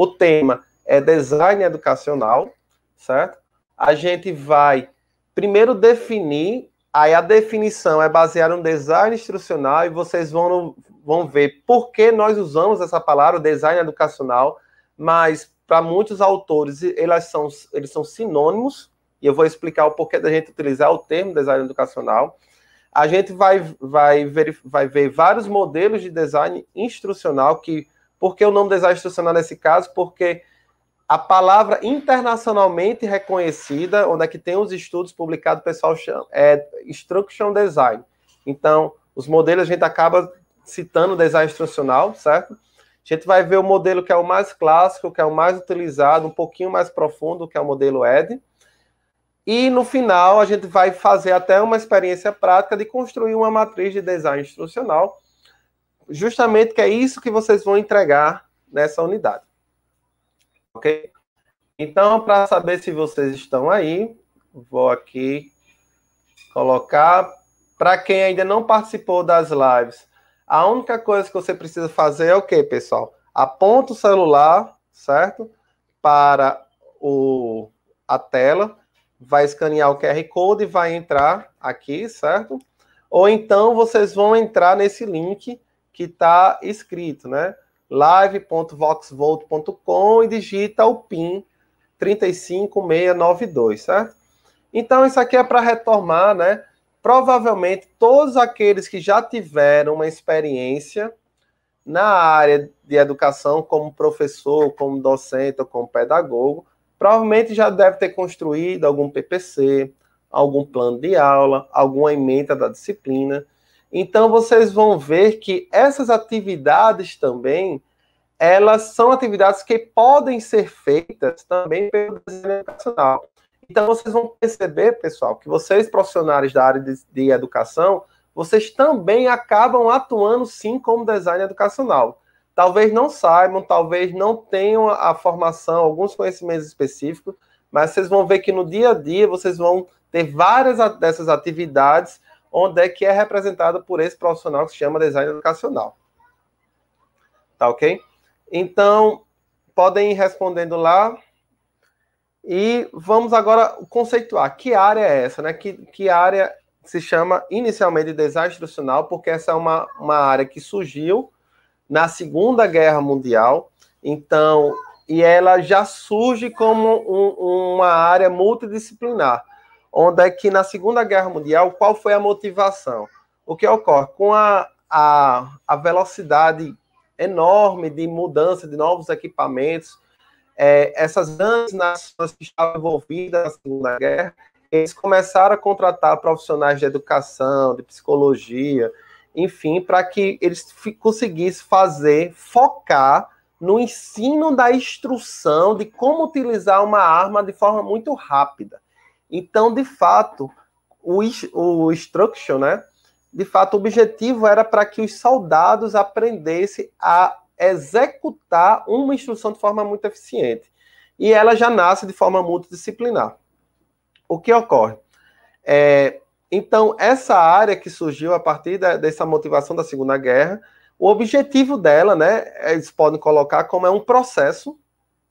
O tema é design educacional, certo? A gente vai primeiro definir, aí a definição é baseada no design instrucional e vocês vão, vão ver por que nós usamos essa palavra, design educacional, mas para muitos autores elas são, eles são sinônimos, e eu vou explicar o porquê da gente utilizar o termo design educacional. A gente vai, vai, ver, vai ver vários modelos de design instrucional que por que o nome do institucional nesse caso? Porque a palavra internacionalmente reconhecida, onde é que tem os estudos publicados, o pessoal chama, é Instruction Design. Então, os modelos a gente acaba citando design instrucional, certo? A gente vai ver o modelo que é o mais clássico, que é o mais utilizado, um pouquinho mais profundo, que é o modelo ED. E no final, a gente vai fazer até uma experiência prática de construir uma matriz de design instrucional, justamente que é isso que vocês vão entregar nessa unidade. Ok? Então, para saber se vocês estão aí, vou aqui colocar. Para quem ainda não participou das lives, a única coisa que você precisa fazer é o quê, pessoal? Aponta o celular, certo? Para o, a tela, vai escanear o QR Code e vai entrar aqui, certo? Ou então vocês vão entrar nesse link que está escrito, né? live.voxvolt.com e digita o PIN 35692, certo? Então, isso aqui é para retomar, né? Provavelmente todos aqueles que já tiveram uma experiência na área de educação, como professor, como docente ou como pedagogo, provavelmente já deve ter construído algum PPC, algum plano de aula, alguma emenda da disciplina. Então vocês vão ver que essas atividades também, elas são atividades que podem ser feitas também pelo design educacional. Então vocês vão perceber, pessoal, que vocês profissionais da área de, de educação, vocês também acabam atuando sim como design educacional. Talvez não saibam, talvez não tenham a formação, alguns conhecimentos específicos, mas vocês vão ver que no dia a dia vocês vão ter várias dessas atividades onde é que é representado por esse profissional que se chama design educacional. Tá ok? Então, podem ir respondendo lá. E vamos agora conceituar que área é essa, né? Que, que área se chama inicialmente design institucional? porque essa é uma, uma área que surgiu na Segunda Guerra Mundial. Então, e ela já surge como um, uma área multidisciplinar onde é que na Segunda Guerra Mundial, qual foi a motivação? O que ocorre? Com a, a, a velocidade enorme de mudança de novos equipamentos, é, essas grandes nações que estavam envolvidas na Segunda Guerra, eles começaram a contratar profissionais de educação, de psicologia, enfim, para que eles conseguissem fazer, focar no ensino da instrução de como utilizar uma arma de forma muito rápida. Então, de fato, o, o instruction, né? De fato, o objetivo era para que os soldados aprendessem a executar uma instrução de forma muito eficiente. E ela já nasce de forma multidisciplinar. O que ocorre? É, então, essa área que surgiu a partir da, dessa motivação da Segunda Guerra, o objetivo dela, né? Eles podem colocar como é um processo,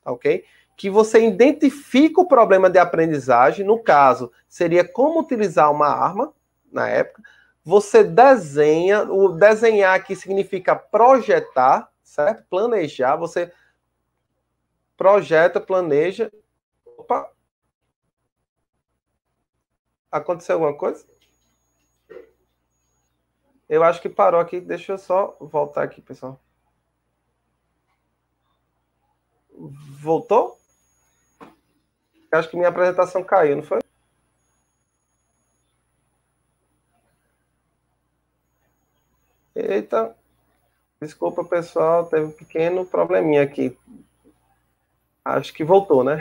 tá ok? que você identifica o problema de aprendizagem, no caso, seria como utilizar uma arma, na época, você desenha, o desenhar aqui significa projetar, certo? Planejar, você projeta, planeja. Opa! Aconteceu alguma coisa? Eu acho que parou aqui, deixa eu só voltar aqui, pessoal. Voltou? Acho que minha apresentação caiu, não foi? Eita, desculpa pessoal, teve um pequeno probleminha aqui. Acho que voltou, né?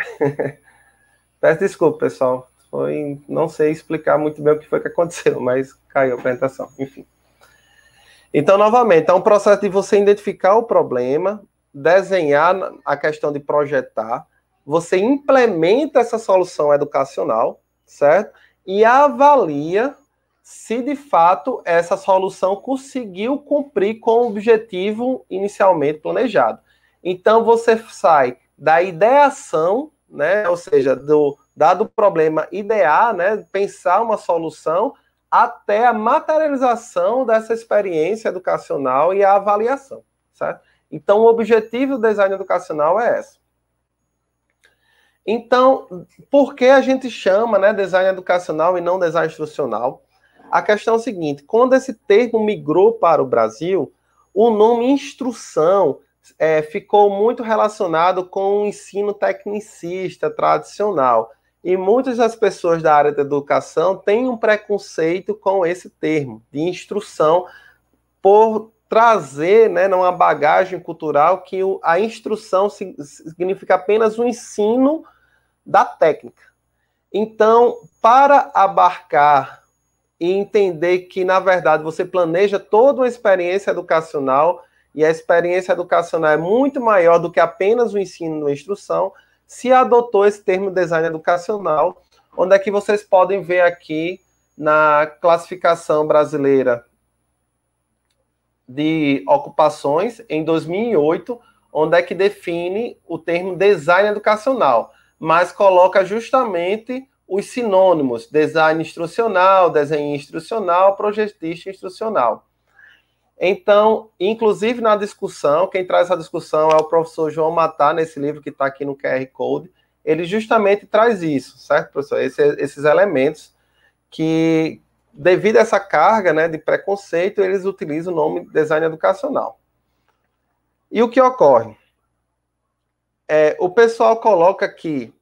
Peço desculpa, pessoal. Foi, não sei explicar muito bem o que foi que aconteceu, mas caiu a apresentação, enfim. Então, novamente, é um processo de você identificar o problema, desenhar a questão de projetar, você implementa essa solução educacional, certo? E avalia se de fato essa solução conseguiu cumprir com o objetivo inicialmente planejado. Então você sai da ideação, né, ou seja, do dado problema idear, né, pensar uma solução até a materialização dessa experiência educacional e a avaliação, certo? Então o objetivo do design educacional é esse. Então, por que a gente chama né, design educacional e não design instrucional? A questão é a seguinte: quando esse termo migrou para o Brasil, o nome instrução é, ficou muito relacionado com o ensino tecnicista tradicional. E muitas das pessoas da área da educação têm um preconceito com esse termo de instrução por trazer né, numa bagagem cultural que a instrução significa apenas o ensino da técnica. Então, para abarcar e entender que, na verdade, você planeja toda uma experiência educacional e a experiência educacional é muito maior do que apenas o ensino e a instrução, se adotou esse termo design educacional, onde é que vocês podem ver aqui na classificação brasileira de ocupações em 2008, onde é que define o termo design educacional mas coloca justamente os sinônimos: design instrucional, desenho instrucional, projetista instrucional. Então, inclusive na discussão, quem traz essa discussão é o professor João Matar, nesse livro que está aqui no QR Code. Ele justamente traz isso, certo, professor? Esse, esses elementos que, devido a essa carga né, de preconceito, eles utilizam o nome design educacional. E o que ocorre? É, o pessoal coloca que,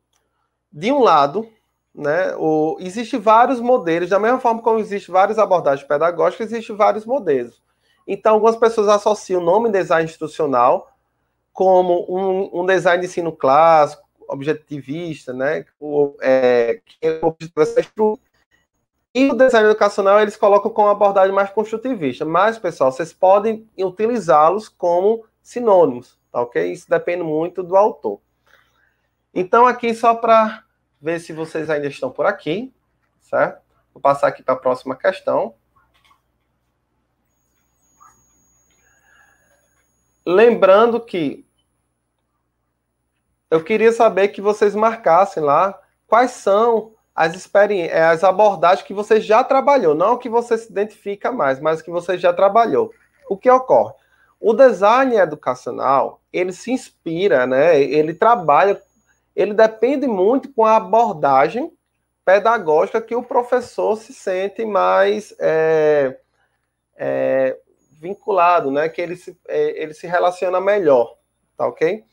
de um lado, né, o, existe vários modelos, da mesma forma como existe várias abordagens pedagógicas, existe vários modelos. Então, algumas pessoas associam o nome design institucional como um, um design de ensino clássico, objetivista, né, o, é, que é o objetivo e o design educacional eles colocam com uma abordagem mais construtivista. Mas, pessoal, vocês podem utilizá-los como sinônimos tá ok? Isso depende muito do autor. Então, aqui só para ver se vocês ainda estão por aqui, certo? Vou passar aqui para a próxima questão. Lembrando que eu queria saber que vocês marcassem lá quais são as, experiências, é, as abordagens que você já trabalhou, não que você se identifica mais, mas que você já trabalhou. O que ocorre? O design é educacional, ele se inspira, né? Ele trabalha, ele depende muito com a abordagem pedagógica que o professor se sente mais é, é, vinculado, né? Que ele se, é, ele se relaciona melhor, tá ok?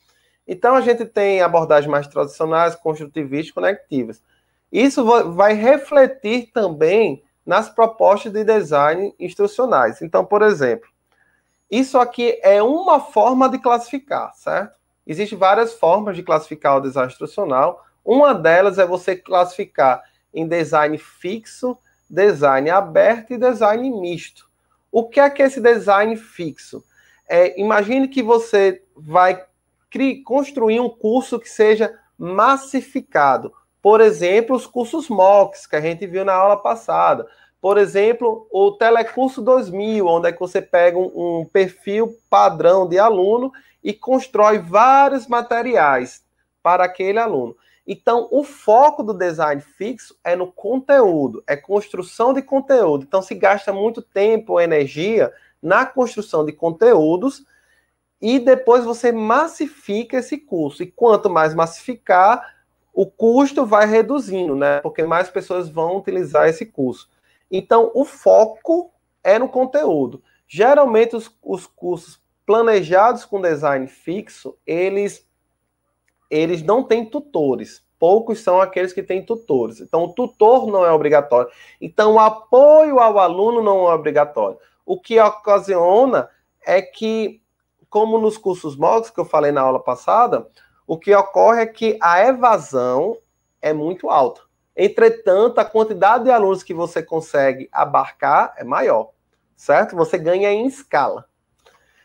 Então a gente tem abordagens mais tradicionais, construtivistas, conectivas. Isso vai refletir também nas propostas de design instrucionais. Então, por exemplo, isso aqui é uma forma de classificar, certo? Existem várias formas de classificar o design instrucional. Uma delas é você classificar em design fixo, design aberto e design misto. O que é que é esse design fixo? É, imagine que você vai construir um curso que seja massificado. Por exemplo, os cursos MOOCs que a gente viu na aula passada. Por exemplo, o Telecurso 2000, onde é que você pega um, um perfil padrão de aluno e constrói vários materiais para aquele aluno. Então, o foco do design fixo é no conteúdo, é construção de conteúdo. Então, se gasta muito tempo, energia na construção de conteúdos e depois você massifica esse curso. E quanto mais massificar, o custo vai reduzindo, né? Porque mais pessoas vão utilizar esse curso. Então, o foco é no conteúdo. Geralmente, os, os cursos planejados com design fixo, eles, eles não têm tutores. Poucos são aqueles que têm tutores. Então, o tutor não é obrigatório. Então, o apoio ao aluno não é obrigatório. O que ocasiona é que, como nos cursos MOOCs que eu falei na aula passada, o que ocorre é que a evasão é muito alta. Entretanto, a quantidade de alunos que você consegue abarcar é maior, certo? Você ganha em escala.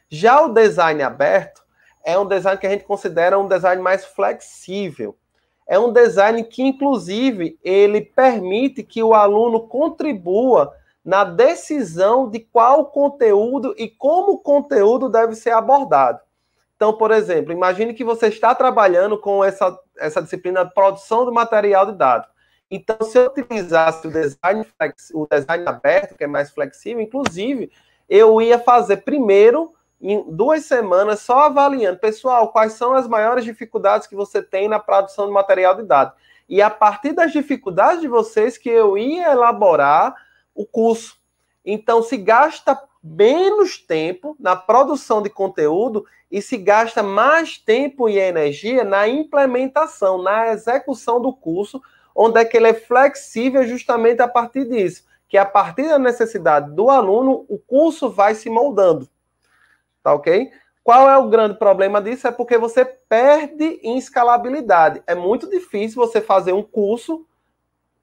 Já o design aberto é um design que a gente considera um design mais flexível. É um design que, inclusive, ele permite que o aluno contribua na decisão de qual conteúdo e como o conteúdo deve ser abordado. Então, por exemplo, imagine que você está trabalhando com essa, essa disciplina de produção do material didático. Então, se eu utilizasse o design, flex, o design aberto, que é mais flexível, inclusive, eu ia fazer primeiro, em duas semanas, só avaliando, pessoal, quais são as maiores dificuldades que você tem na produção de material de dados E a partir das dificuldades de vocês que eu ia elaborar o curso. Então, se gasta menos tempo na produção de conteúdo e se gasta mais tempo e energia na implementação, na execução do curso, onde é que ele é flexível justamente a partir disso, que a partir da necessidade do aluno, o curso vai se moldando. Tá ok? Qual é o grande problema disso? É porque você perde em escalabilidade. É muito difícil você fazer um curso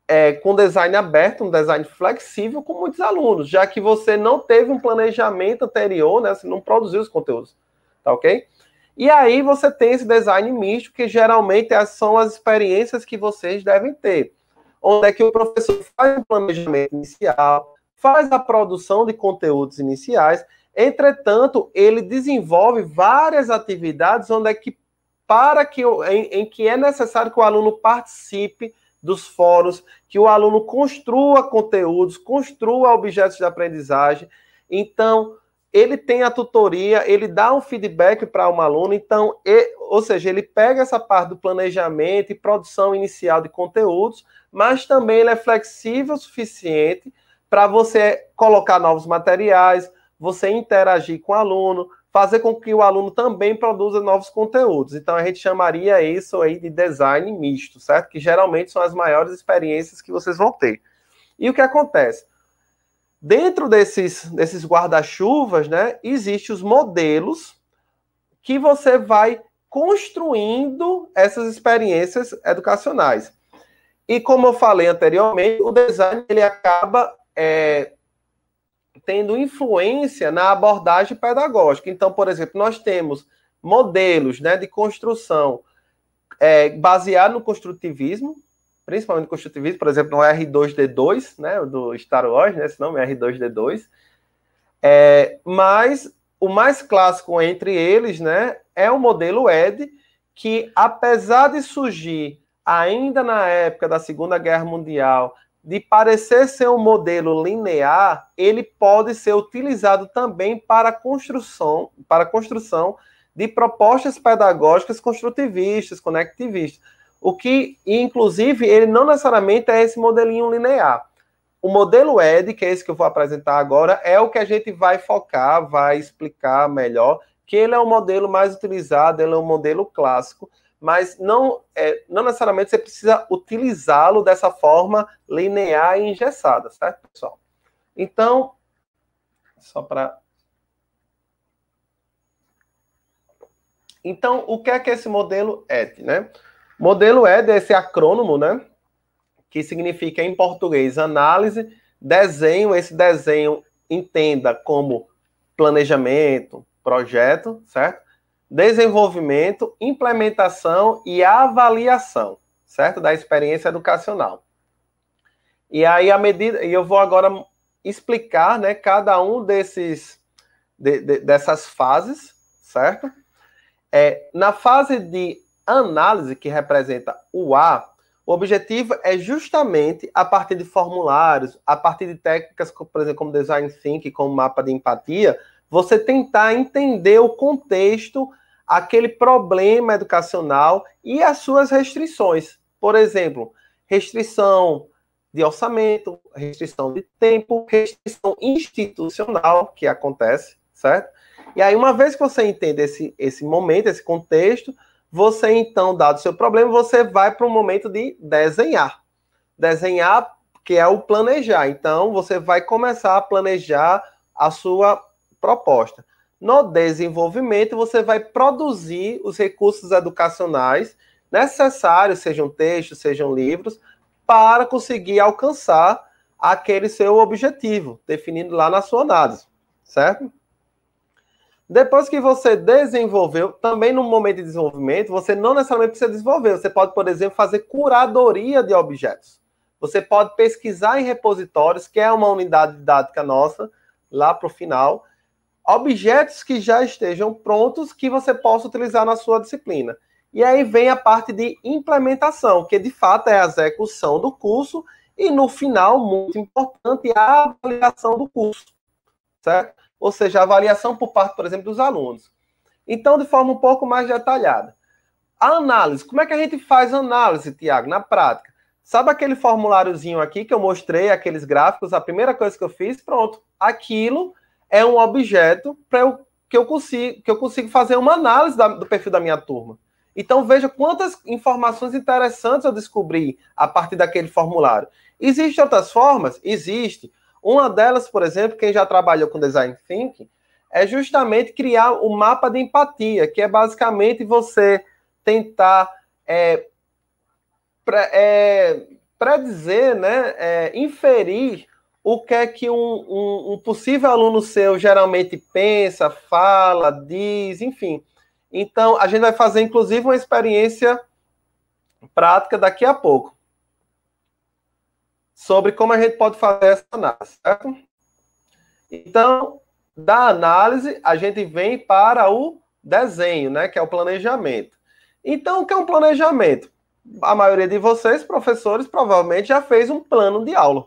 é, com design aberto, um design flexível com muitos alunos, já que você não teve um planejamento anterior, né? Você não produziu os conteúdos, tá ok? E aí você tem esse design misto, que geralmente é, são as experiências que vocês devem ter. Onde é que o professor faz o planejamento inicial, faz a produção de conteúdos iniciais, entretanto, ele desenvolve várias atividades onde é que para que em, em que é necessário que o aluno participe dos fóruns, que o aluno construa conteúdos, construa objetos de aprendizagem. Então, ele tem a tutoria, ele dá um feedback para um aluno, então, e, ou seja, ele pega essa parte do planejamento e produção inicial de conteúdos, mas também ele é flexível o suficiente para você colocar novos materiais, você interagir com o aluno, fazer com que o aluno também produza novos conteúdos. Então a gente chamaria isso aí de design misto, certo? Que geralmente são as maiores experiências que vocês vão ter. E o que acontece? Dentro desses, desses guarda-chuvas, né, existem os modelos que você vai construindo essas experiências educacionais. E como eu falei anteriormente, o design ele acaba é, tendo influência na abordagem pedagógica. Então, por exemplo, nós temos modelos né, de construção é, baseado no construtivismo, principalmente construtivismo, por exemplo, no R2D2, né, do Star Wars, né, esse nome é R2D2. É, mas o mais clássico entre eles, né, é o modelo ED, que apesar de surgir ainda na época da Segunda Guerra Mundial, de parecer ser um modelo linear, ele pode ser utilizado também para construção, para construção de propostas pedagógicas construtivistas, conectivistas. O que, inclusive, ele não necessariamente é esse modelinho linear. O modelo ED, que é esse que eu vou apresentar agora, é o que a gente vai focar, vai explicar melhor, que ele é o modelo mais utilizado, ele é um modelo clássico, mas não, é, não necessariamente você precisa utilizá-lo dessa forma linear e engessada, certo, pessoal? Então, só para. Então, o que é que é esse modelo Ed, né? Modelo é desse acrônomo, né? Que significa em português análise, desenho. Esse desenho entenda como planejamento, projeto, certo? Desenvolvimento, implementação e avaliação, certo? Da experiência educacional. E aí, à medida. E eu vou agora explicar, né, cada um desses. De, de, dessas fases, certo? É, na fase de análise, que representa o A, o objetivo é justamente a partir de formulários, a partir de técnicas, por exemplo, como design thinking, como mapa de empatia, você tentar entender o contexto, aquele problema educacional e as suas restrições. Por exemplo, restrição de orçamento, restrição de tempo, restrição institucional que acontece, certo? E aí, uma vez que você entende esse, esse momento, esse contexto, você então, dado o seu problema, você vai para o momento de desenhar. Desenhar, que é o planejar. Então, você vai começar a planejar a sua proposta. No desenvolvimento, você vai produzir os recursos educacionais necessários, sejam textos, sejam livros, para conseguir alcançar aquele seu objetivo, definido lá na sua análise, certo? Depois que você desenvolveu, também no momento de desenvolvimento, você não necessariamente precisa desenvolver. Você pode, por exemplo, fazer curadoria de objetos. Você pode pesquisar em repositórios, que é uma unidade didática nossa, lá para o final, objetos que já estejam prontos que você possa utilizar na sua disciplina. E aí vem a parte de implementação, que de fato é a execução do curso e no final, muito importante, a avaliação do curso, certo? ou seja, a avaliação por parte, por exemplo, dos alunos. Então, de forma um pouco mais detalhada. A análise, como é que a gente faz análise, Tiago, na prática? Sabe aquele formuláriozinho aqui que eu mostrei, aqueles gráficos, a primeira coisa que eu fiz, pronto, aquilo é um objeto para eu que eu consigo que eu consigo fazer uma análise da, do perfil da minha turma. Então veja quantas informações interessantes eu descobri a partir daquele formulário. Existem outras formas? Existe. Uma delas, por exemplo, quem já trabalhou com design thinking, é justamente criar o um mapa de empatia, que é basicamente você tentar é, pra, é, predizer, né, é, inferir o que é que um, um, um, possível aluno seu geralmente pensa, fala, diz, enfim. Então, a gente vai fazer, inclusive, uma experiência prática daqui a pouco sobre como a gente pode fazer essa análise, certo? Então, da análise, a gente vem para o desenho, né, que é o planejamento. Então, o que é um planejamento? A maioria de vocês, professores, provavelmente já fez um plano de aula.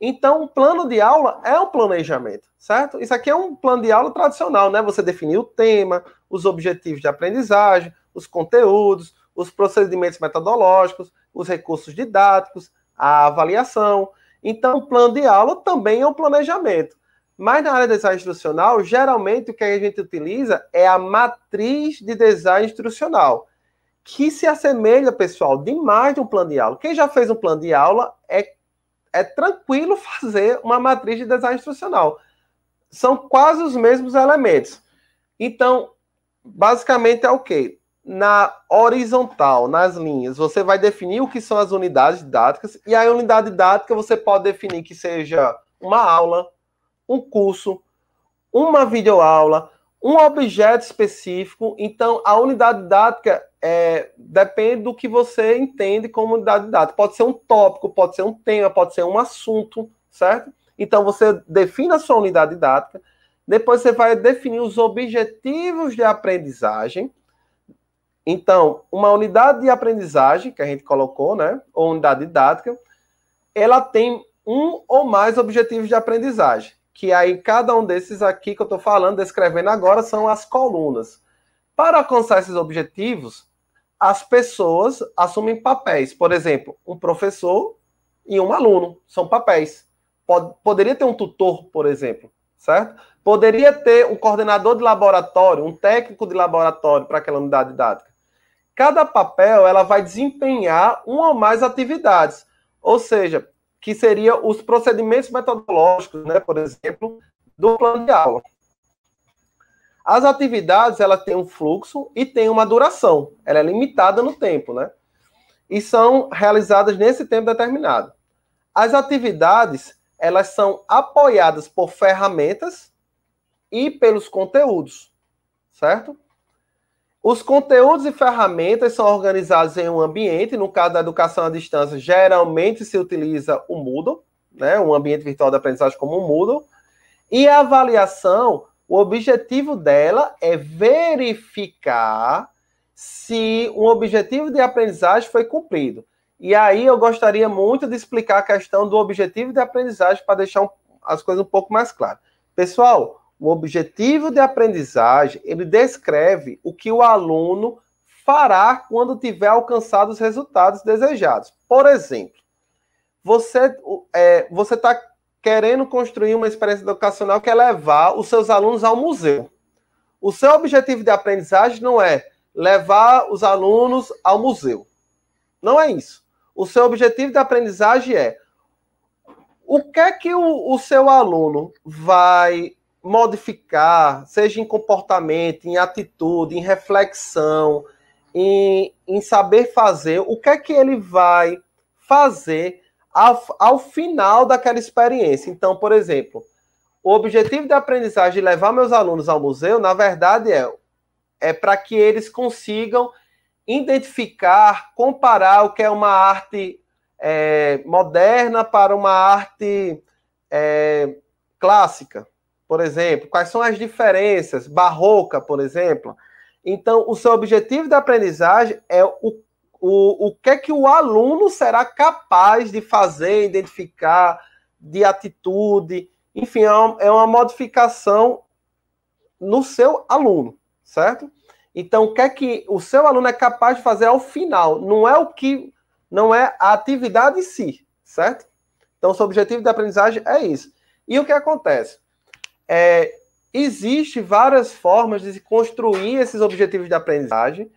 Então, o plano de aula é um planejamento, certo? Isso aqui é um plano de aula tradicional, né? Você definir o tema, os objetivos de aprendizagem, os conteúdos, os procedimentos metodológicos, os recursos didáticos, a avaliação. Então, o plano de aula também é um planejamento. Mas na área de design instrucional, geralmente o que a gente utiliza é a matriz de design instrucional, que se assemelha, pessoal, demais de um plano de aula. Quem já fez um plano de aula é, é tranquilo fazer uma matriz de design instrucional. São quase os mesmos elementos. Então, basicamente é o okay. quê? na horizontal, nas linhas, você vai definir o que são as unidades didáticas, e a unidade didática você pode definir que seja uma aula, um curso, uma videoaula, um objeto específico. Então, a unidade didática é, depende do que você entende como unidade didática. Pode ser um tópico, pode ser um tema, pode ser um assunto, certo? Então, você define a sua unidade didática, depois você vai definir os objetivos de aprendizagem, então, uma unidade de aprendizagem que a gente colocou, né, ou unidade didática, ela tem um ou mais objetivos de aprendizagem, que aí cada um desses aqui que eu estou falando, descrevendo agora, são as colunas. Para alcançar esses objetivos, as pessoas assumem papéis. Por exemplo, um professor e um aluno são papéis. Pod poderia ter um tutor, por exemplo, certo? Poderia ter um coordenador de laboratório, um técnico de laboratório para aquela unidade didática. Cada papel ela vai desempenhar uma ou mais atividades, ou seja, que seria os procedimentos metodológicos, né, por exemplo, do plano de aula. As atividades ela tem um fluxo e tem uma duração. Ela é limitada no tempo, né? E são realizadas nesse tempo determinado. As atividades elas são apoiadas por ferramentas e pelos conteúdos, certo? Os conteúdos e ferramentas são organizados em um ambiente, no caso da educação à distância, geralmente se utiliza o Moodle, né, um ambiente virtual de aprendizagem como o Moodle. E a avaliação, o objetivo dela é verificar se um objetivo de aprendizagem foi cumprido. E aí eu gostaria muito de explicar a questão do objetivo de aprendizagem para deixar as coisas um pouco mais claras. Pessoal, um objetivo de aprendizagem, ele descreve o que o aluno fará quando tiver alcançado os resultados desejados. Por exemplo, você é, está querendo construir uma experiência educacional que é levar os seus alunos ao museu. O seu objetivo de aprendizagem não é levar os alunos ao museu. Não é isso. O seu objetivo de aprendizagem é o que é que o, o seu aluno vai modificar, seja em comportamento, em atitude, em reflexão, em, em saber fazer, o que é que ele vai fazer ao, ao final daquela experiência. Então, por exemplo, o objetivo da aprendizagem de levar meus alunos ao museu, na verdade, é, é para que eles consigam identificar, comparar o que é uma arte é, moderna para uma arte é, clássica por exemplo? Quais são as diferenças? Barroca, por exemplo. Então, o seu objetivo da aprendizagem é o, o, o que é que o aluno será capaz de fazer, identificar, de atitude. Enfim, é uma, é uma modificação no seu aluno, certo? Então, o que é que o seu aluno é capaz de fazer ao final? Não é o que, não é a atividade em si, certo? Então, o seu objetivo de aprendizagem é isso. E o que acontece? é, existe várias formas de se construir esses objetivos de aprendizagem,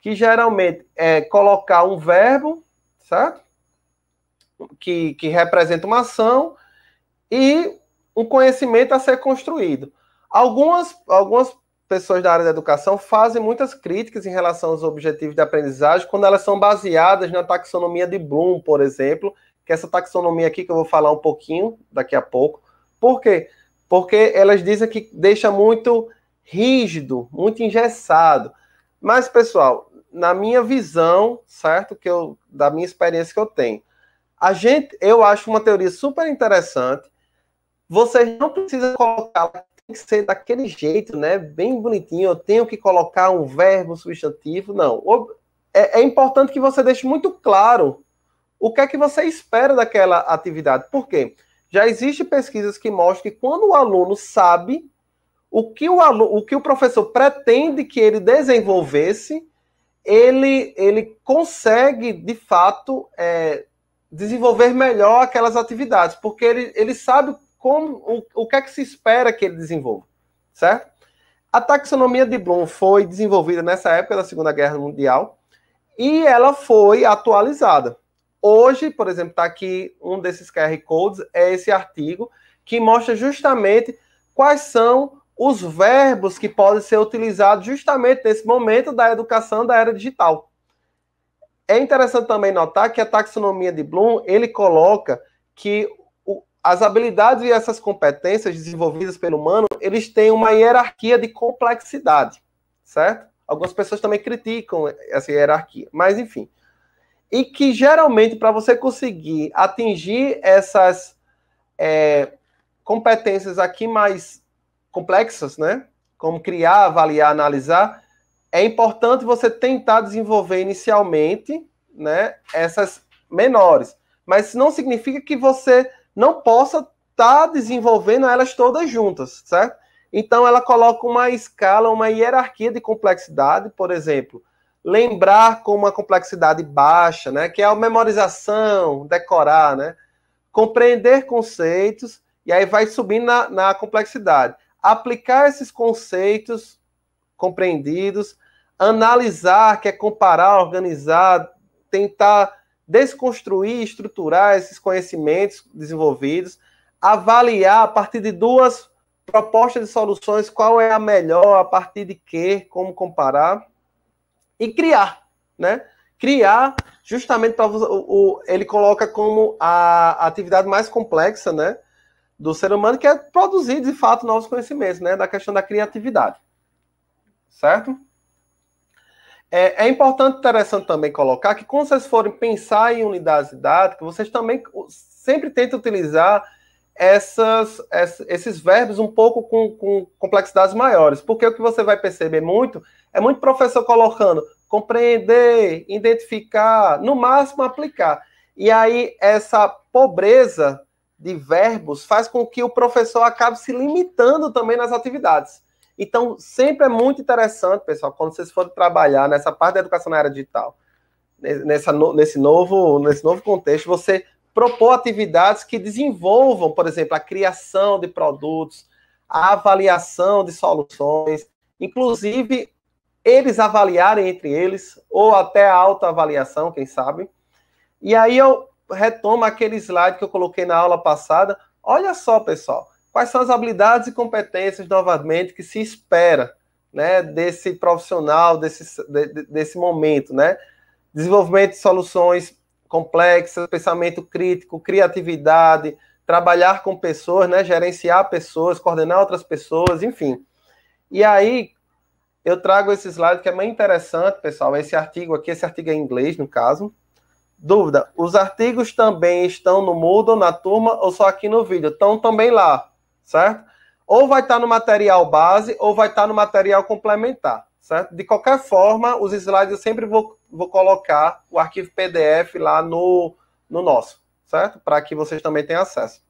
que geralmente é colocar um verbo, certo? Que, que representa uma ação e um conhecimento a ser construído. Algumas, algumas pessoas da área da educação fazem muitas críticas em relação aos objetivos de aprendizagem quando elas são baseadas na taxonomia de Bloom, por exemplo, que é essa taxonomia aqui que eu vou falar um pouquinho daqui a pouco. Por quê? Porque porque elas dizem que deixa muito rígido, muito engessado. Mas, pessoal, na minha visão, certo? Que eu, da minha experiência que eu tenho, a gente, eu acho uma teoria super interessante. Vocês não precisam colocar, tem que ser daquele jeito, né? Bem bonitinho. Eu tenho que colocar um verbo, substantivo, não. É, é importante que você deixe muito claro o que é que você espera daquela atividade. Por quê? Porque já existem pesquisas que mostram que quando o aluno sabe o que o, aluno, o que o professor pretende que ele desenvolvesse, ele, ele consegue, de fato, é, desenvolver melhor aquelas atividades, porque ele, ele sabe como o, o que é que se espera que ele desenvolva, certo? A taxonomia de Bloom foi desenvolvida nessa época da Segunda Guerra Mundial e ela foi atualizada. Hoje, por exemplo, está aqui um desses QR Codes, é esse artigo que mostra justamente quais são os verbos que podem ser utilizados justamente nesse momento da educação da era digital. É interessante também notar que a taxonomia de Bloom, ele coloca que as habilidades e essas competências desenvolvidas pelo humano, eles têm uma hierarquia de complexidade, certo? Algumas pessoas também criticam essa hierarquia, mas enfim e que geralmente para você conseguir atingir essas é, competências aqui mais complexas, né? Como criar, avaliar, analisar, é importante você tentar desenvolver inicialmente, né? Essas menores, mas não significa que você não possa estar tá desenvolvendo elas todas juntas, certo? Então ela coloca uma escala, uma hierarquia de complexidade, por exemplo lembrar com uma complexidade baixa, né? Que é a memorização, decorar, né? Compreender conceitos, e aí vai subindo na, na complexidade. Aplicar esses conceitos compreendidos, analisar, que é comparar, organizar, tentar desconstruir, estruturar esses conhecimentos desenvolvidos, avaliar a partir de duas propostas de soluções qual é a melhor, a partir de que, como comparar e criar, né? Criar, justamente, para o, o, ele coloca como a atividade mais complexa, né? Do ser humano, que é produzir, de fato, novos conhecimentos, né? Da questão da criatividade. Certo? É, é importante, interessante também colocar que quando vocês forem pensar em unidades didáticas, vocês também sempre tentam utilizar essas, esses verbos um pouco com, com, complexidades maiores, porque o que você vai perceber muito é muito professor colocando compreender, identificar, no máximo aplicar. E aí essa pobreza de verbos faz com que o professor acabe se limitando também nas atividades. Então, sempre é muito interessante, pessoal, quando vocês forem trabalhar nessa parte da educação na era digital, nessa, nesse, novo, nesse novo contexto, você propor atividades que desenvolvam, por exemplo, a criação de produtos, a avaliação de soluções, inclusive eles avaliarem entre eles, ou até a autoavaliação, quem sabe. E aí eu retomo aquele slide que eu coloquei na aula passada. Olha só, pessoal, quais são as habilidades e competências, novamente, que se espera né, desse profissional, desse, de, desse momento, né? Desenvolvimento de soluções complexa, pensamento crítico, criatividade, trabalhar com pessoas, né, gerenciar pessoas, coordenar outras pessoas, enfim. E aí eu trago esse slide que é bem interessante, pessoal, esse artigo aqui, esse artigo é em inglês, no caso. Dúvida, os artigos também estão no Moodle, na turma, ou só aqui no vídeo? Estão também lá, certo? Ou vai estar no material base, ou vai estar no material complementar, certo? De qualquer forma, os slides eu sempre vou vou colocar o arquivo PDF lá no, no nosso, certo? Para que vocês também tenham acesso.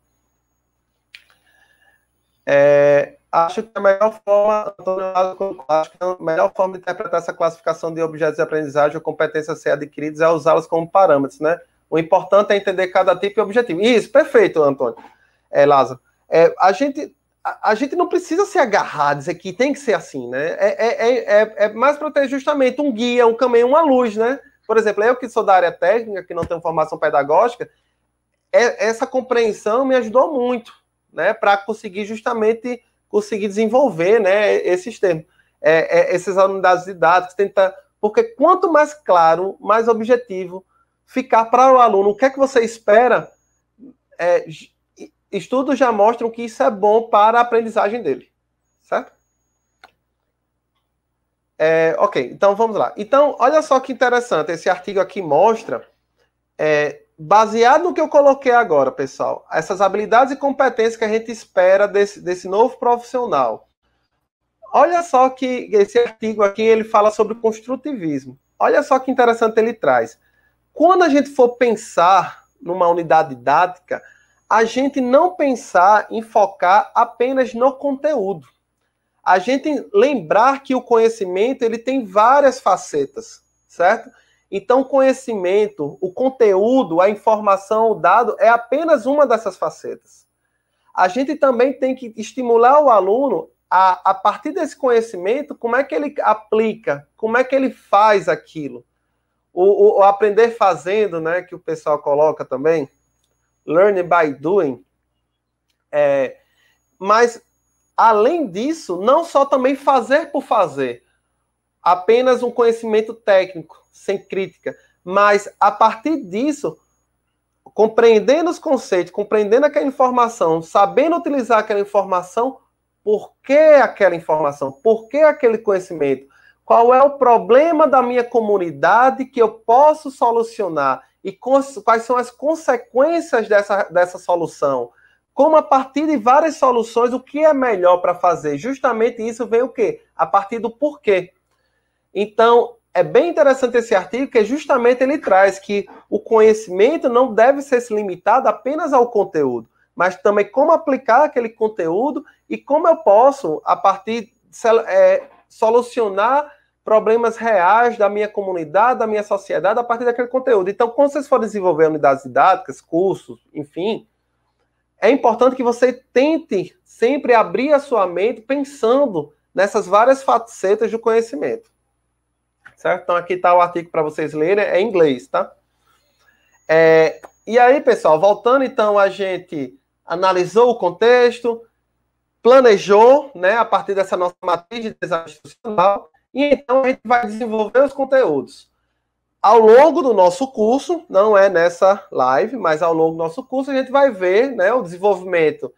É, acho que a melhor forma, acho que a melhor forma de interpretar essa classificação de objetos de aprendizagem ou competências a ser é usá las como parâmetros, né? O importante é entender cada tipo e objetivo. Isso, perfeito, Antônio. É, Lázaro. É, a gente a, gente não precisa ser agarrado, dizer que tem que ser assim, né? É, é, é, é, é mais para ter justamente um guia, um caminho, uma luz, né? Por exemplo, eu que sou da área técnica, que não tenho formação pedagógica, é, essa compreensão me ajudou muito, né? Para conseguir justamente conseguir desenvolver, né? Esses termos, é, é, essas unidades didáticas, tentar, porque quanto mais claro, mais objetivo ficar para o aluno o que é que você espera é, estudos já mostram que isso é bom para a aprendizagem dele, certo? É, ok, então vamos lá. Então, olha só que interessante. Esse artigo aqui mostra, é, baseado no que eu coloquei agora, pessoal, essas habilidades e competências que a gente espera desse, desse novo profissional. Olha só que esse artigo aqui ele fala sobre construtivismo. Olha só que interessante ele traz. Quando a gente for pensar numa unidade didática, a gente não pensar em focar apenas no conteúdo. A gente lembrar que o conhecimento ele tem várias facetas, certo? Então, conhecimento, o conteúdo, a informação, o dado é apenas uma dessas facetas. A gente também tem que estimular o aluno a, a partir desse conhecimento, como é que ele aplica, como é que ele faz aquilo. O, o, o aprender fazendo, né, que o pessoal coloca também learn by doing. É, mas, além disso, não só também fazer por fazer, apenas um conhecimento técnico, sem crítica, mas a partir disso, compreendendo os conceitos, compreendendo aquela informação, sabendo utilizar aquela informação, por que aquela informação? Por que aquele conhecimento? Qual é o problema da minha comunidade que eu posso solucionar? e quais são as consequências dessa, dessa solução. Como a partir de várias soluções, o que é melhor para fazer? Justamente isso vem o quê? A partir do porquê. Então, é bem interessante esse artigo, que justamente ele traz que o conhecimento não deve ser limitado apenas ao conteúdo, mas também como aplicar aquele conteúdo e como eu posso, a partir, é, solucionar problemas reais da minha comunidade, da minha sociedade, a partir daquele conteúdo. Então, quando vocês forem desenvolver unidades didáticas, cursos, enfim, é importante que você tente sempre abrir a sua mente pensando nessas várias facetas do conhecimento. Certo? Então, aqui está o artigo para vocês lerem, é em inglês, tá? É, e aí, pessoal, voltando então, a gente analisou o contexto, planejou, né, a partir dessa nossa matriz de desastre institucional, e então a gente vai desenvolver os conteúdos. Ao longo do nosso curso, não é nessa live, mas ao longo do nosso curso, a gente vai ver né, o desenvolvimento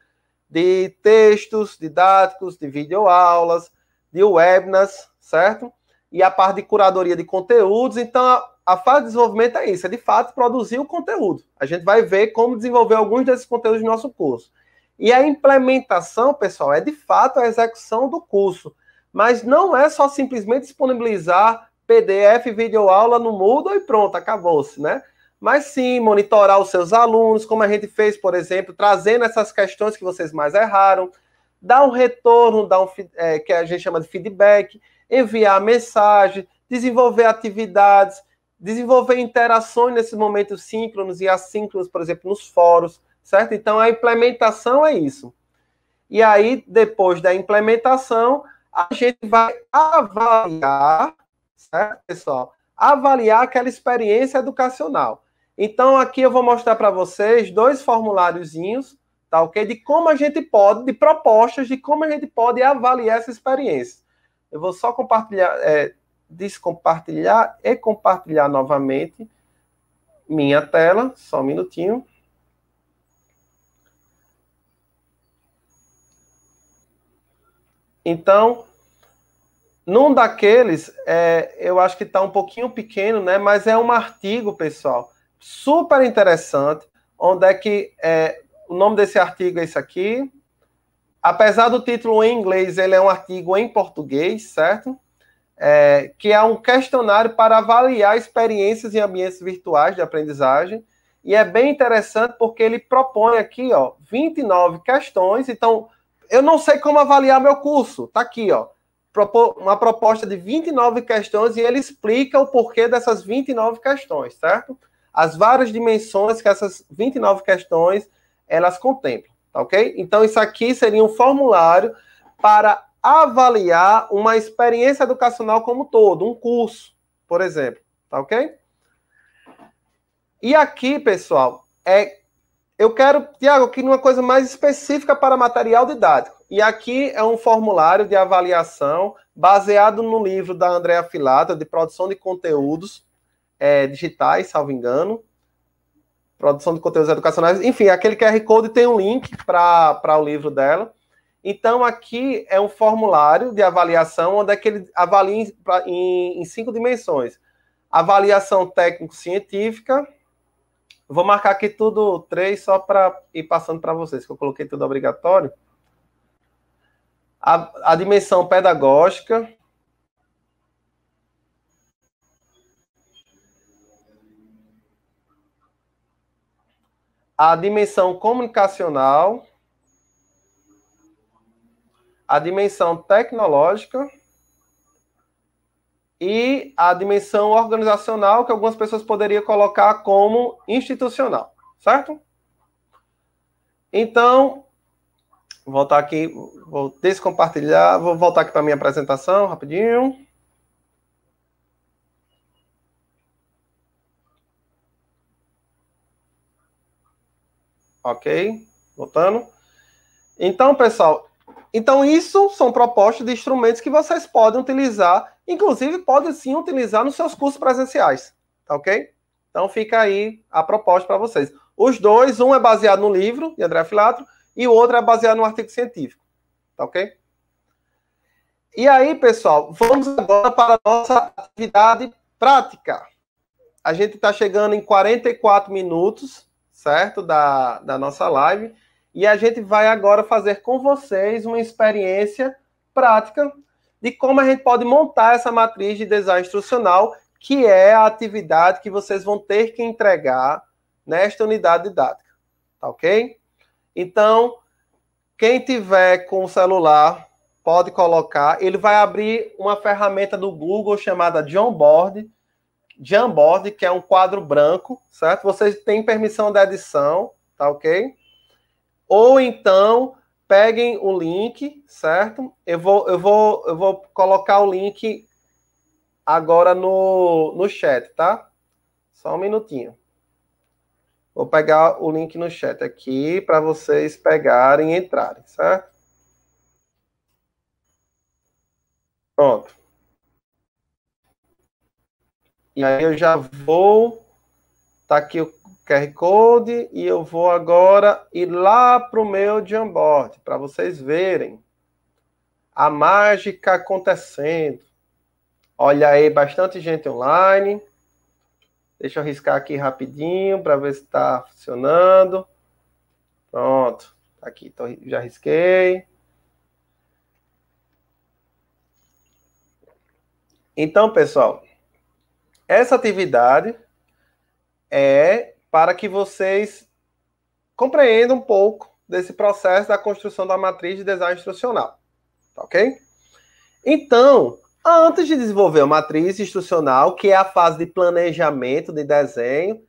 de textos didáticos, de videoaulas, de webinars, certo? E a parte de curadoria de conteúdos. Então, a, a fase de desenvolvimento é isso, é de fato produzir o conteúdo. A gente vai ver como desenvolver alguns desses conteúdos no nosso curso. E a implementação, pessoal, é de fato a execução do curso. Mas não é só simplesmente disponibilizar PDF, videoaula no Moodle e pronto, acabou-se, né? Mas sim, monitorar os seus alunos, como a gente fez, por exemplo, trazendo essas questões que vocês mais erraram, dar um retorno, dar um, é, que a gente chama de feedback, enviar mensagem, desenvolver atividades, desenvolver interações nesses momentos síncronos e assíncronos, por exemplo, nos fóruns, certo? Então a implementação é isso. E aí, depois da implementação, a gente vai avaliar, certo, pessoal? Avaliar aquela experiência educacional. Então, aqui eu vou mostrar para vocês dois formuláriozinhos, tá ok? De como a gente pode, de propostas de como a gente pode avaliar essa experiência. Eu vou só compartilhar, é, descompartilhar e compartilhar novamente minha tela, só um minutinho. Então, num daqueles, é, eu acho que está um pouquinho pequeno, né? Mas é um artigo, pessoal, super interessante, onde é que é, o nome desse artigo é esse aqui. Apesar do título em inglês, ele é um artigo em português, certo? É, que é um questionário para avaliar experiências em ambientes virtuais de aprendizagem. E é bem interessante porque ele propõe aqui, ó, 29 questões. Então, eu não sei como avaliar meu curso. Tá aqui, ó uma proposta de 29 questões e ele explica o porquê dessas 29 questões, certo? As várias dimensões que essas 29 questões elas contemplam, tá ok? Então isso aqui seria um formulário para avaliar uma experiência educacional como todo, um curso, por exemplo, tá ok? E aqui, pessoal, é eu quero, Tiago, que numa coisa mais específica para material didático. E aqui é um formulário de avaliação baseado no livro da Andréa Filata, de produção de conteúdos é, digitais, salvo engano. Produção de conteúdos educacionais. Enfim, aquele QR Code tem um link para o livro dela. Então, aqui é um formulário de avaliação, onde é que ele avalia em, em cinco dimensões. Avaliação técnico-científica, Vou marcar aqui tudo três só para ir passando para vocês, que eu coloquei tudo obrigatório. A, a dimensão pedagógica. A dimensão comunicacional. A dimensão tecnológica e a dimensão organizacional, que algumas pessoas poderiam colocar como institucional, certo? Então, vou voltar aqui, vou descompartilhar, vou voltar aqui para minha apresentação rapidinho. Ok? Voltando. Então, pessoal, então, isso são propostas de instrumentos que vocês podem utilizar, inclusive podem sim utilizar nos seus cursos presenciais, tá ok? Então, fica aí a proposta para vocês. Os dois, um é baseado no livro de André Filatro e o outro é baseado no artigo científico, tá ok? E aí, pessoal, vamos agora para a nossa atividade prática. A gente está chegando em 44 minutos, certo? Da, da nossa live. E a gente vai agora fazer com vocês uma experiência prática de como a gente pode montar essa matriz de design instrucional, que é a atividade que vocês vão ter que entregar nesta unidade didática. Tá ok? Então, quem tiver com o celular, pode colocar. Ele vai abrir uma ferramenta do Google chamada Jamboard, Jamboard, que é um quadro branco, certo? Vocês têm permissão da edição, tá ok? Ou então peguem o link, certo? Eu vou, eu vou, eu vou colocar o link agora no, no chat, tá? Só um minutinho. Vou pegar o link no chat aqui para vocês pegarem e entrarem, certo? Pronto. E aí eu já vou. Tá aqui o QR Code e eu vou agora ir lá para o meu Jamboard, para vocês verem a mágica acontecendo. Olha aí, bastante gente online. Deixa eu riscar aqui rapidinho para ver se está funcionando. Pronto, tá aqui, tô, já risquei. Então, pessoal, essa atividade é para que vocês compreendam um pouco desse processo da construção da matriz de design instrucional. Tá ok? Então, antes de desenvolver a matriz instrucional, que é a fase de planejamento, de desenho,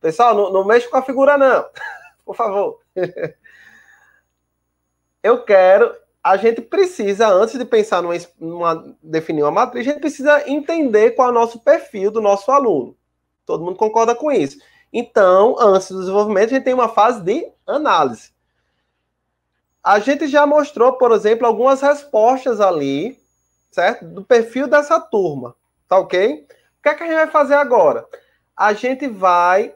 pessoal, não, não mexa com a figura, não, por favor. Eu quero a gente precisa, antes de pensar numa, numa, definir uma matriz, a gente precisa entender qual é o nosso perfil do nosso aluno. Todo mundo concorda com isso. Então, antes do desenvolvimento, a gente tem uma fase de análise. A gente já mostrou, por exemplo, algumas respostas ali, certo? Do perfil dessa turma, tá ok? O que, é que a gente vai fazer agora? A gente vai.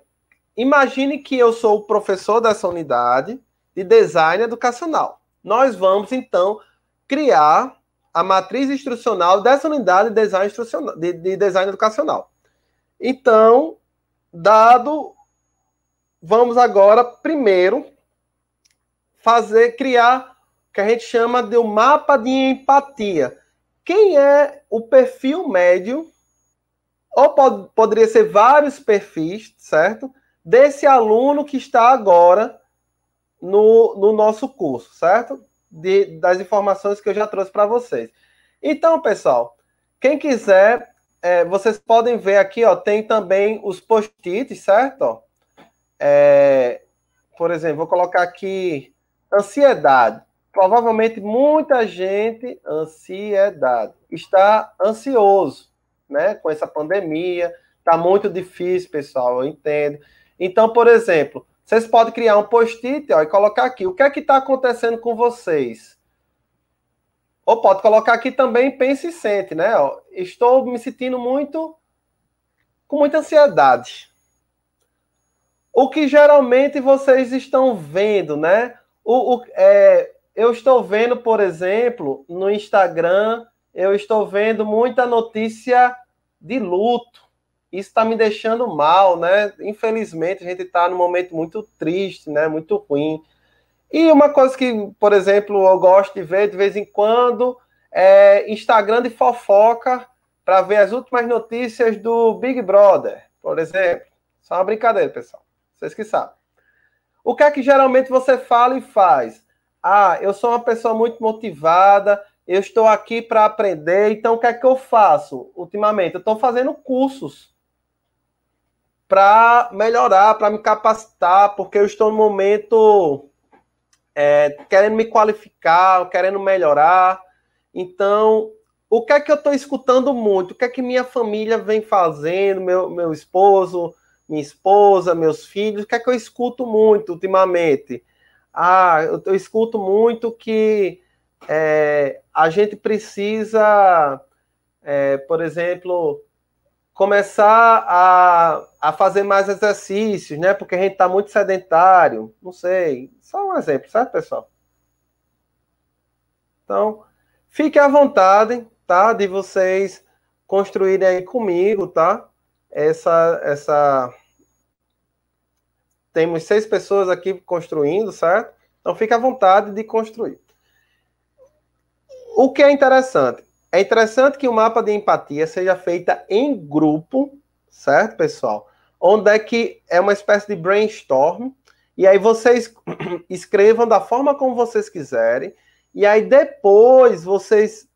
Imagine que eu sou o professor dessa unidade de design educacional. Nós vamos, então, criar a matriz instrucional dessa unidade de design, instrucional, de, de design educacional. Então, Dado, vamos agora primeiro fazer criar o que a gente chama de um mapa de empatia. Quem é o perfil médio? Ou pod poderia ser vários perfis, certo? Desse aluno que está agora no, no nosso curso, certo? De, das informações que eu já trouxe para vocês. Então, pessoal, quem quiser é, vocês podem ver aqui, ó, tem também os post-its, certo? É, por exemplo, vou colocar aqui ansiedade. Provavelmente muita gente ansiedade está ansioso, né, com essa pandemia. Tá muito difícil, pessoal, eu entendo. Então, por exemplo, vocês podem criar um post-it e colocar aqui o que é que está acontecendo com vocês ou pode colocar aqui também pense e sente, né? estou me sentindo muito com muita ansiedade. O que geralmente vocês estão vendo, né? O, o, é, eu estou vendo, por exemplo, no Instagram, eu estou vendo muita notícia de luto. Isso está me deixando mal, né? Infelizmente, a gente está num momento muito triste, né? Muito ruim. E uma coisa que, por exemplo, eu gosto de ver de vez em quando é Instagram de fofoca para ver as últimas notícias do Big Brother, por exemplo. Só é uma brincadeira, pessoal. Vocês que sabem. O que é que geralmente você fala e faz? Ah, eu sou uma pessoa muito motivada, eu estou aqui para aprender, então o que é que eu faço ultimamente? Eu estou fazendo cursos para melhorar, para me capacitar, porque eu estou no momento é, querendo me qualificar, querendo melhorar. Então, o que é que eu estou escutando muito? O que é que minha família vem fazendo? Meu, meu esposo, minha esposa, meus filhos? O que é que eu escuto muito ultimamente? Ah, eu, eu escuto muito que é, a gente precisa, é, por exemplo, começar a, a fazer mais exercícios, né? Porque a gente está muito sedentário, não sei, só um exemplo, certo, pessoal? Então, fique à vontade, tá? De vocês construírem aí comigo, tá? Essa, essa... Temos seis pessoas aqui construindo, certo? Então, fique à vontade de construir. O que é interessante? É interessante que o mapa de empatia seja feita em grupo, certo, pessoal? Onde é que é uma espécie de brainstorm, e aí vocês escrevam da forma como vocês quiserem. E aí depois vocês,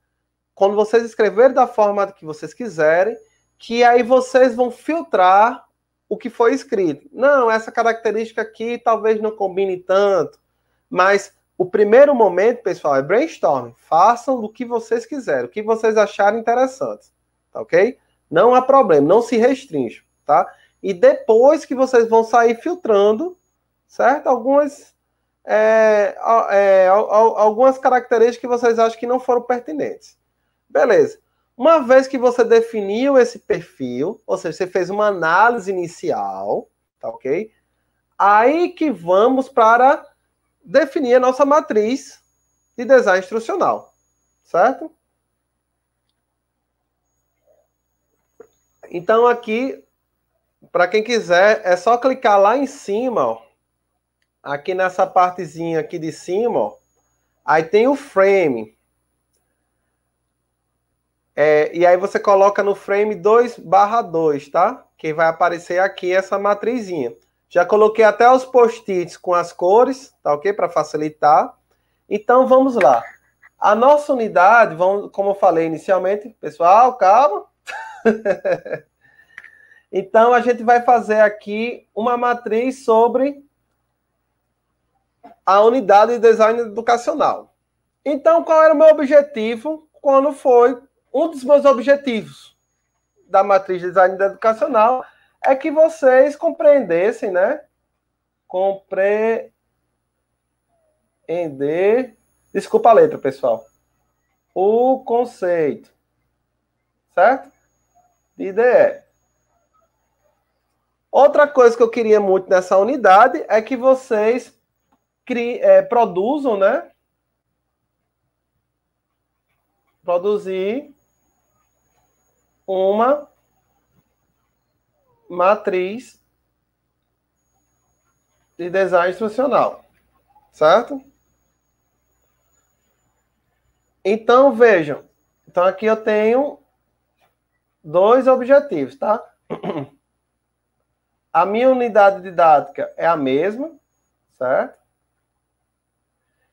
quando vocês escreverem da forma que vocês quiserem, que aí vocês vão filtrar o que foi escrito. Não, essa característica aqui talvez não combine tanto, mas o primeiro momento, pessoal, é brainstorming Façam do que vocês quiserem, o que vocês acharem interessante, tá ok? Não há problema, não se restrinjam tá? E depois que vocês vão sair filtrando certo? Algumas, é, é, algumas características que vocês acham que não foram pertinentes. Beleza. Uma vez que você definiu esse perfil, ou seja, você fez uma análise inicial, tá ok? Aí que vamos para definir a nossa matriz de design instrucional, certo? Então aqui, para quem quiser, é só clicar lá em cima, ó, aqui nessa partezinha aqui de cima, ó, aí tem o frame. É, e aí você coloca no frame 2 barra 2, tá? Que vai aparecer aqui essa matrizinha. Já coloquei até os post-its com as cores, tá ok? Para facilitar. Então, vamos lá. A nossa unidade, vamos, como eu falei inicialmente, pessoal, calma. então, a gente vai fazer aqui uma matriz sobre a unidade de design educacional. Então, qual era o meu objetivo quando foi um dos meus objetivos da matriz de design educacional é que vocês compreendessem, né? Compreender. Desculpa a letra, pessoal. O conceito. Certo? De IDE. Outra coisa que eu queria muito nessa unidade é que vocês cri, é, produzam, né? Produzir uma matriz de design institucional, certo? Então, vejam. Então, aqui eu tenho dois objetivos, tá? A minha unidade didática é a mesma, certo?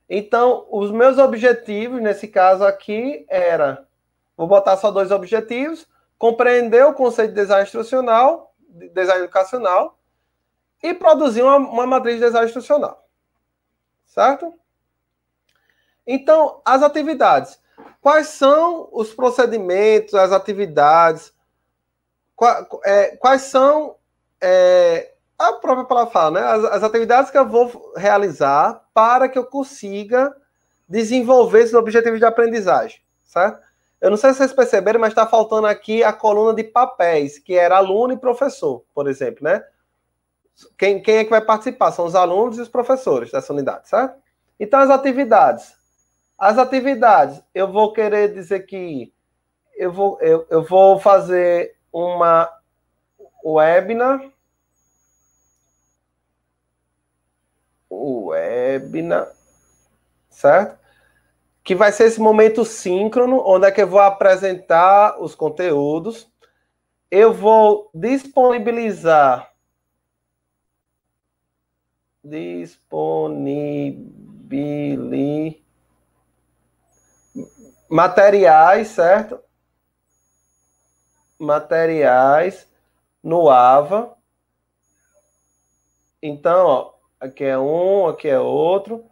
Então, os meus objetivos nesse caso aqui era, vou botar só dois objetivos, compreender o conceito de design instrucional, de design educacional e produzir uma, uma matriz de design instrucional. Certo? Então, as atividades. Quais são os procedimentos, as atividades? Quais, é, quais são é, a própria palavra fala, né? As, as, atividades que eu vou realizar para que eu consiga desenvolver esses objetivos de aprendizagem, certo? Eu não sei se vocês perceberam, mas está faltando aqui a coluna de papéis, que era aluno e professor, por exemplo, né? Quem, quem é que vai participar? São os alunos e os professores dessa unidade, certo? Então, as atividades. As atividades, eu vou querer dizer que eu vou, eu, eu vou fazer uma webinar o webinar, certo? Que vai ser esse momento síncrono, onde é que eu vou apresentar os conteúdos. Eu vou disponibilizar disponibilizar materiais, certo? Materiais no AVA. Então, ó, Aqui é um, aqui é outro.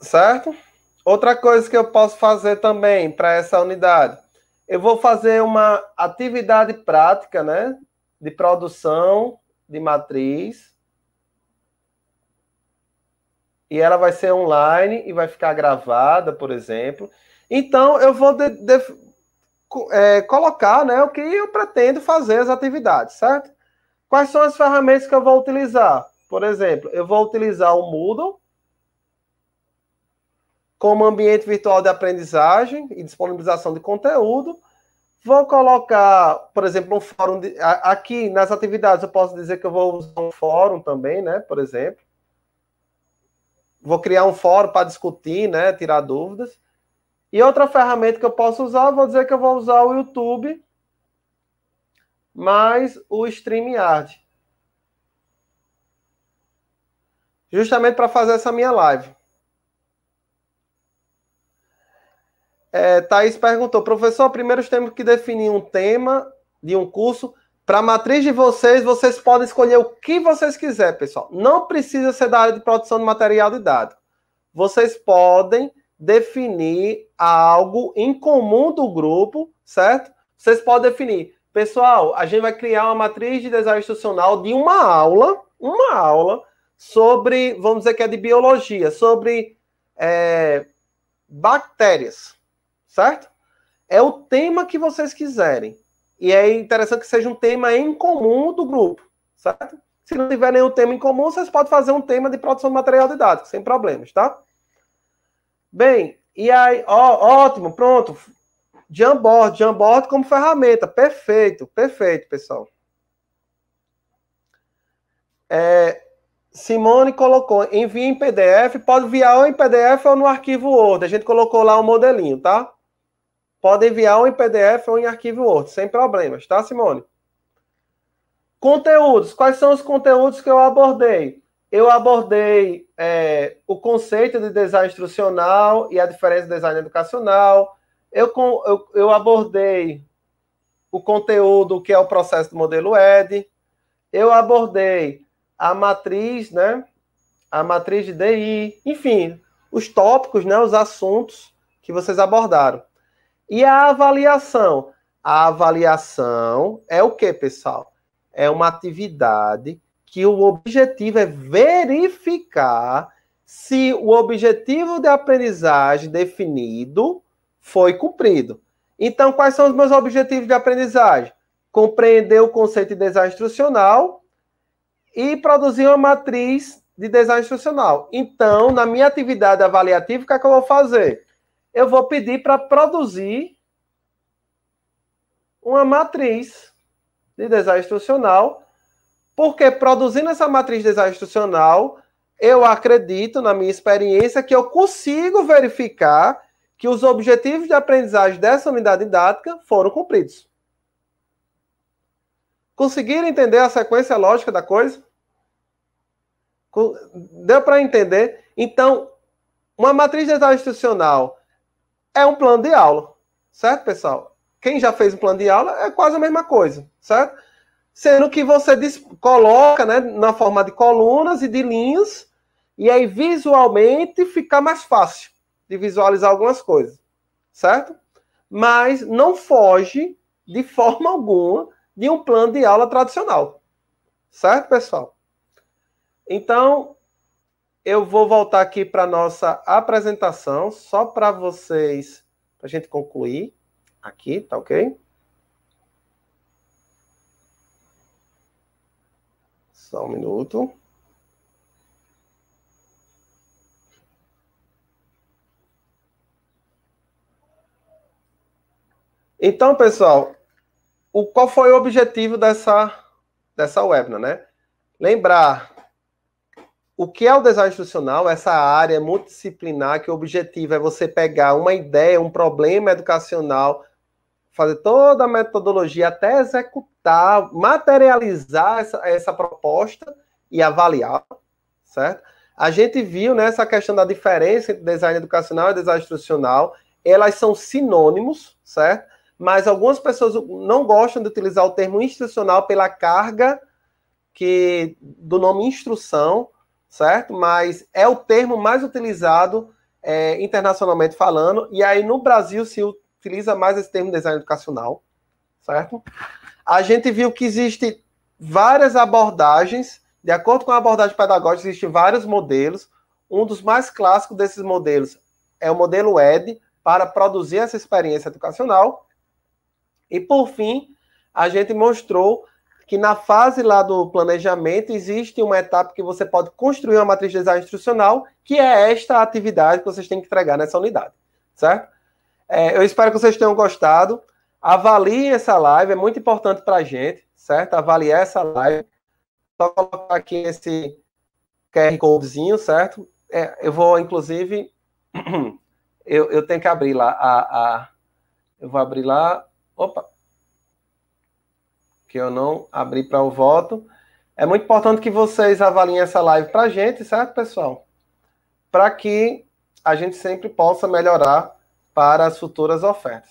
Certo? Outra coisa que eu posso fazer também para essa unidade, eu vou fazer uma atividade prática, né, de produção de matriz. E ela vai ser online e vai ficar gravada, por exemplo. Então eu vou de, de, é, colocar, né, o que eu pretendo fazer as atividades, certo? Quais são as ferramentas que eu vou utilizar? Por exemplo, eu vou utilizar o Moodle como ambiente virtual de aprendizagem e disponibilização de conteúdo. Vou colocar, por exemplo, um fórum. De, aqui nas atividades, eu posso dizer que eu vou usar um fórum também, né? Por exemplo. Vou criar um fórum para discutir, né? Tirar dúvidas. E outra ferramenta que eu posso usar, vou dizer que eu vou usar o YouTube mais o StreamYard. Justamente para fazer essa minha live. É, Thaís perguntou, professor, primeiro temos que definir um tema de um curso. Para a matriz de vocês, vocês podem escolher o que vocês quiserem, pessoal. Não precisa ser da área de produção de material didático. Vocês podem definir algo em comum do grupo, certo? Vocês podem definir Pessoal, a gente vai criar uma matriz de design institucional de uma aula, uma aula sobre, vamos dizer que é de biologia, sobre é, bactérias, certo? É o tema que vocês quiserem. E é interessante que seja um tema em comum do grupo, certo? Se não tiver nenhum tema em comum, vocês podem fazer um tema de produção de material didático, sem problemas, tá? Bem, e aí, ó, ótimo, pronto. Jamboard, Jamboard como ferramenta. Perfeito, perfeito, pessoal. É, Simone colocou, envia em PDF, pode enviar ou em PDF ou no arquivo Word. A gente colocou lá um modelinho, tá? Pode enviar ou em PDF ou em arquivo Word, sem problemas, tá, Simone? Conteúdos. Quais são os conteúdos que eu abordei? Eu abordei é, o conceito de design instrucional e a diferença de design educacional eu, eu, eu abordei o conteúdo que é o processo do modelo ED, eu abordei a matriz, né? A matriz de DI, enfim, os tópicos, né? Os assuntos que vocês abordaram. E a avaliação. A avaliação é o que, pessoal? É uma atividade que o objetivo é verificar se o objetivo de aprendizagem definido foi cumprido. Então, quais são os meus objetivos de aprendizagem? Compreender o conceito de design instrucional e produzir uma matriz de design instrucional. Então, na minha atividade avaliativa, o que, é que eu vou fazer? Eu vou pedir para produzir uma matriz de design instrucional, porque produzindo essa matriz de design instrucional, eu acredito, na minha experiência, que eu consigo verificar que os objetivos de aprendizagem dessa unidade didática foram cumpridos. Conseguiram entender a sequência lógica da coisa? Deu para entender? Então, uma matriz dental institucional é um plano de aula, certo, pessoal? Quem já fez um plano de aula é quase a mesma coisa, certo? Sendo que você coloca né, na forma de colunas e de linhas, e aí visualmente fica mais fácil de visualizar algumas coisas, certo? Mas não foge de forma alguma de um plano de aula tradicional, certo, pessoal? Então, eu vou voltar aqui para nossa apresentação, só para vocês, para a gente concluir aqui, tá ok? Só um minuto. Então, pessoal, o, qual foi o objetivo dessa, dessa webinar, né? Lembrar o que é o design institucional, essa área multidisciplinar, que o objetivo é você pegar uma ideia, um problema educacional, fazer toda a metodologia até executar, materializar essa, essa proposta e avaliar, certo? A gente viu nessa né, questão da diferença entre design educacional e design institucional, elas são sinônimos, certo? mas algumas pessoas não gostam de utilizar o termo institucional pela carga que do nome instrução, certo? Mas é o termo mais utilizado é, internacionalmente falando, e aí no Brasil se utiliza mais esse termo design educacional, certo? A gente viu que existe várias abordagens, de acordo com a abordagem pedagógica, existem vários modelos. Um dos mais clássicos desses modelos é o modelo ED, para produzir essa experiência educacional. E por fim, a gente mostrou que na fase lá do planejamento existe uma etapa que você pode construir uma matriz de design instrucional, que é esta atividade que vocês têm que entregar nessa unidade, certo? É, eu espero que vocês tenham gostado. Avaliem essa live, é muito importante para a gente, certo? Avaliar essa live. Só colocar aqui esse QR Codezinho, certo? É, eu vou, inclusive, eu, eu, tenho que abrir lá a, a eu vou abrir lá Opa! Que eu não abri para o voto. É muito importante que vocês avaliem essa live para a gente, certo, pessoal? Para que a gente sempre possa melhorar para as futuras ofertas.